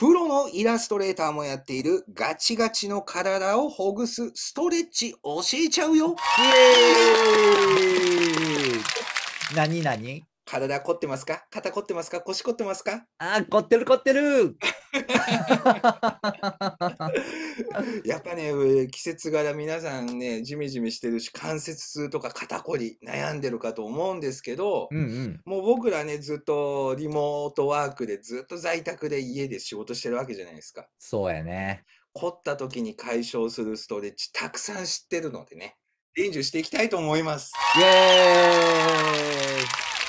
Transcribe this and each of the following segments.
プロのイラストレーターもやっているガチガチの体をほぐすストレッチ教えちゃうよイエーイ何何体凝ってますか肩凝ってますか腰凝ってますかあ凝ってる凝ってる やっぱね季節柄皆さんねジメジメしてるし関節痛とか肩こり悩んでるかと思うんですけど、うんうん、もう僕らねずっとリモートワークでずっと在宅で家で仕事してるわけじゃないですか。そうやね凝った時に解消するストレッチたくさん知ってるのでね伝授していきたいと思います。イエーイ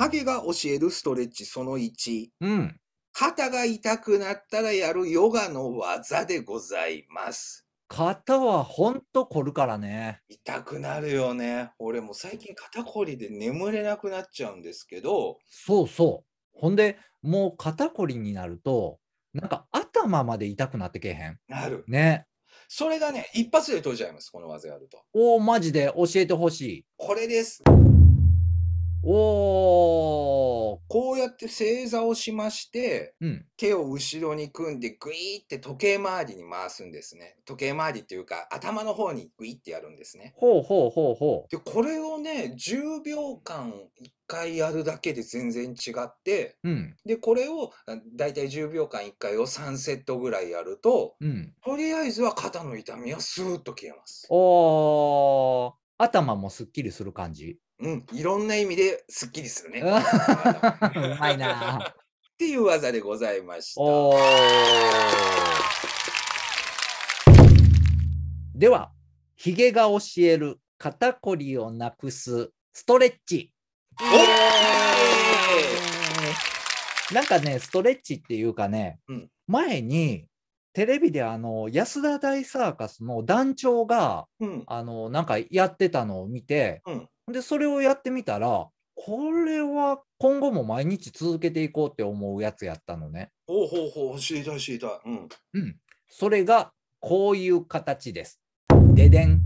ハゲが教えるストレッチその1。うん。肩が痛くなったらやるヨガの技でございます。肩はほんと凝るからね。痛くなるよね。俺も最近肩こりで眠れなくなっちゃうんですけど。そうそう。ほんで、もう肩こりになると、なんか頭まで痛くなってけへん。なる。ね。それがね、一発で取れちゃいます、この技やると。おお、マジで教えてほしい。これです。おーこうやって正座をしまして、うん、手を後ろに組んでグイーって時計回りに回すんですね。時計回りっていうか頭の方にグイーってやるんですね。ほうほうほうほう。でこれをね10秒間1回やるだけで全然違って、うん、でこれをだいたい10秒間1回を3セットぐらいやると、うん、とりあえずは肩の痛みはスーッと消えます。おー頭もすっきりする感じ。うん、いろんな意味ですっきりするね。うまいな。っていう技でございました。では、ひげが教える肩こりをなくすストレッチ。なんかね、ストレッチっていうかね、うん、前にテレビであの安田大サーカスの団長が、うん、あのなんかやってたのを見て、うん、でそれをやってみたらこれは今後も毎日続けていこうって思うやつやったのね。ほうほうほう知りたい知りたい。うん、うん、それがこういう形です。ででん。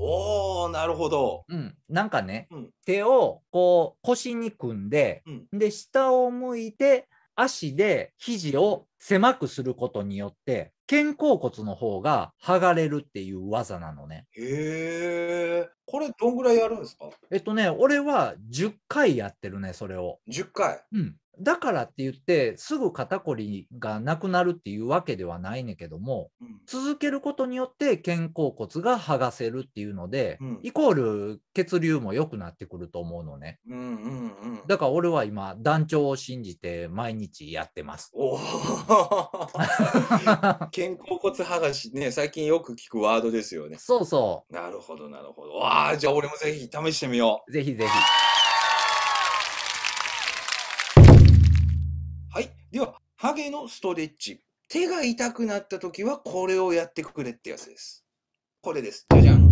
おーなるほど、うん、なんかね、うん、手をこう腰に組んで、うん、で下を向いて足で肘を狭くすることによって肩甲骨の方が剥がれるっていう技なのね。へえ。これどんぐらいやるんですかえっとね、俺は10回やってるね、それを。10回うん。だからって言ってすぐ肩こりがなくなるっていうわけではないねんけども、うん、続けることによって肩甲骨が剥がせるっていうので、うん、イコール血流も良くなってくると思うのね、うんうんうん、だから俺は今団長を信じて毎日やってますお 肩甲骨剥がしね最近よく聞くワードですよねそうそうなるほどなるほどわあじゃあ俺もぜひ試してみようぜひぜひでは、ハゲのストレッチ。手が痛くなった時はこれをやってくれってやつです。これです。じゃじゃん。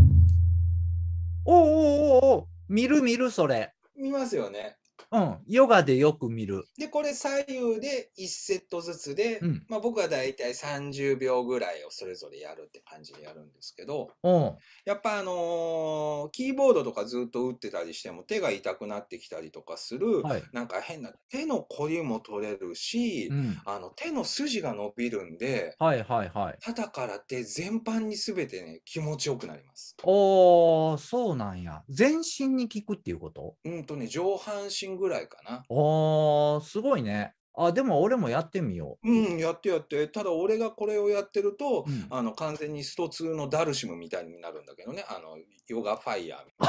おおおお見る見るそれ。見ますよね。うん、ヨガでよく見る。で、これ左右で1セットずつで、うん、まあ僕はだいたい30秒ぐらいをそれぞれやるって感じでやるんですけど、うん、やっぱあのー、キーボードとかずっと打ってたりしても手が痛くなってきたりとかする、はい、なんか変な手の凝りも取れるし、うん、あの手の筋が伸びるんで、はいはいはい。肩から手全般に全てね、気持ちよくなります。おー、そうなんや。全身に効くっていうことうんとね、上半身ぐらいかな。ああ、すごいね。あでも俺もやってみよう。うん、やってやって。ただ俺がこれをやってると、うんあの完全にスト2のダルシムみたいになるんだけどね。あのヨガファイヤーみたい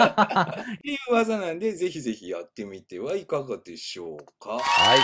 な。っていう技なんで、ぜひぜひやってみてはいかがでしょうか。はい。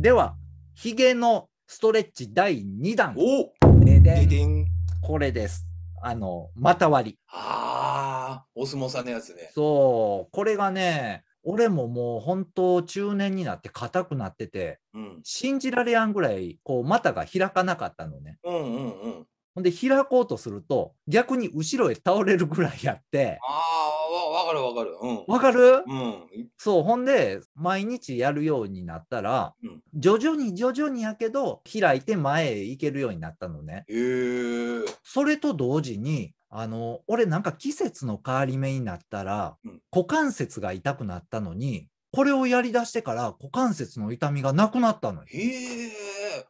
では、ヒゲのストレッチ第2弾。おででんこれです。あの、また割り。ああ。あ、お相撲さんのやつね。そう、これがね、俺ももう本当中年になって硬くなってて、うん、信じられやんぐらいこう股が開かなかったのね。うんうんうん。ほんで開こうとすると逆に後ろへ倒れるぐらいやって。ああ、わかるわかる。うん、かる、うん、そう、ほんで毎日やるようになったら、うん、徐々に徐々にやけど開いて前へ行けるようになったのね。へえ。それと同時にあの俺なんか季節の変わり目になったら、うん、股関節が痛くなったのにこれをやりだしてから股関節の痛みがなくなったのよ。へえ。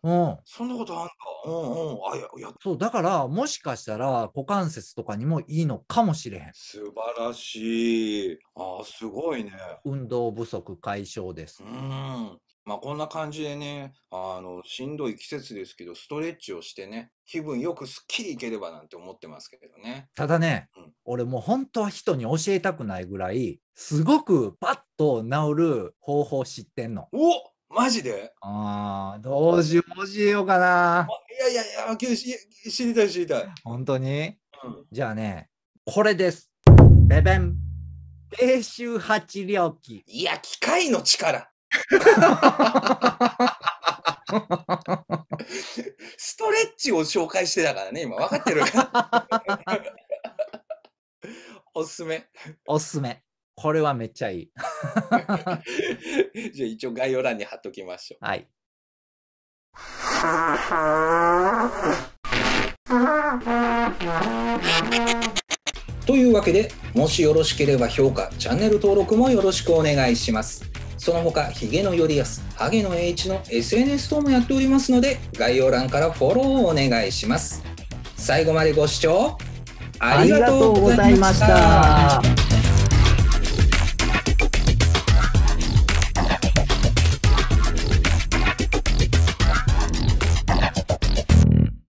うん。そんなことあんだ。うんうん。あやや。そうだからもしかしたら股関節とかにもいいのかもしれへん。素晴らしい。あすごいね。運動不足解消です。うん。まあ、こんな感じでね、あの、しんどい季節ですけど、ストレッチをしてね、気分よくすっきりいければなんて思ってますけどね。ただね、うん、俺もう本当は人に教えたくないぐらい、すごくパッと治る方法知ってんの。おマジでああ、どうしよう、教えようかな。いやいやいや、知りたい知りたい。本当に、うん、じゃあね、これです。ベベン。低周波治療器。いや、機械の力。ストレッチを紹介してたからね、今、分かってる。おすすめ。おすすめ。これはめっちゃいい。じゃあ一応概要欄に貼っときましょう。はい。というわけで、もしよろしければ評価、チャンネル登録もよろしくお願いします。その他、ヒゲのよりやす、ハゲの栄一の SNS 等もやっておりますので、概要欄からフォローをお願いします。最後までご視聴ありがとうございました。